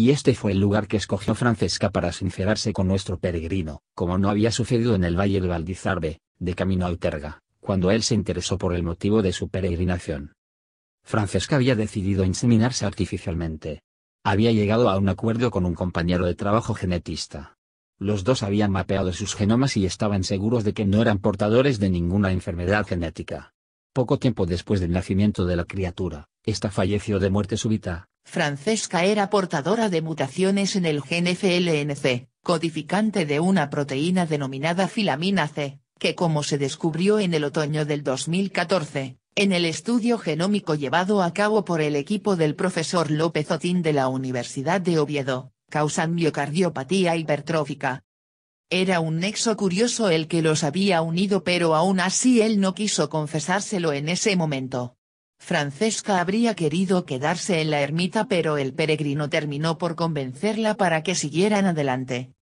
y este fue el lugar que escogió Francesca para sincerarse con nuestro peregrino, como no había sucedido en el valle de Valdizarbe, de camino a Uterga, cuando él se interesó por el motivo de su peregrinación. Francesca había decidido inseminarse artificialmente. Había llegado a un acuerdo con un compañero de trabajo genetista. Los dos habían mapeado sus genomas y estaban seguros de que no eran portadores de ninguna enfermedad genética. Poco tiempo después del nacimiento de la criatura, esta falleció de muerte súbita, Francesca era portadora de mutaciones en el gen FLNC, codificante de una proteína denominada filamina C, que como se descubrió en el otoño del 2014, en el estudio genómico llevado a cabo por el equipo del profesor López Otín de la Universidad de Oviedo, causan miocardiopatía hipertrófica. Era un nexo curioso el que los había unido pero aún así él no quiso confesárselo en ese momento. Francesca habría querido quedarse en la ermita pero el peregrino terminó por convencerla para que siguieran adelante.